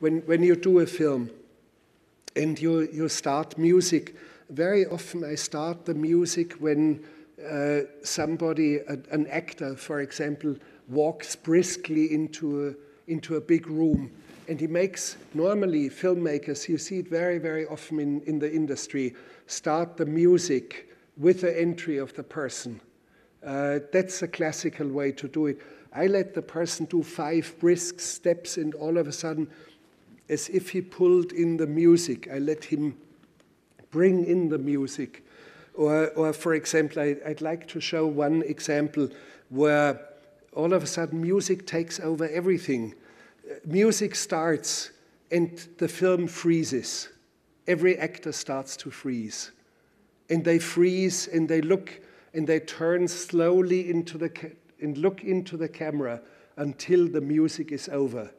when, when you do a film and you, you start music, very often I start the music when uh, somebody, a, an actor, for example, walks briskly into a, into a big room. And he makes, normally filmmakers, you see it very, very often in, in the industry, start the music with the entry of the person. Uh, that's a classical way to do it. I let the person do five brisk steps, and all of a sudden, as if he pulled in the music. I let him bring in the music. Or, or for example, I, I'd like to show one example where all of a sudden music takes over everything. Uh, music starts and the film freezes. Every actor starts to freeze. And they freeze and they look and they turn slowly into the and look into the camera until the music is over.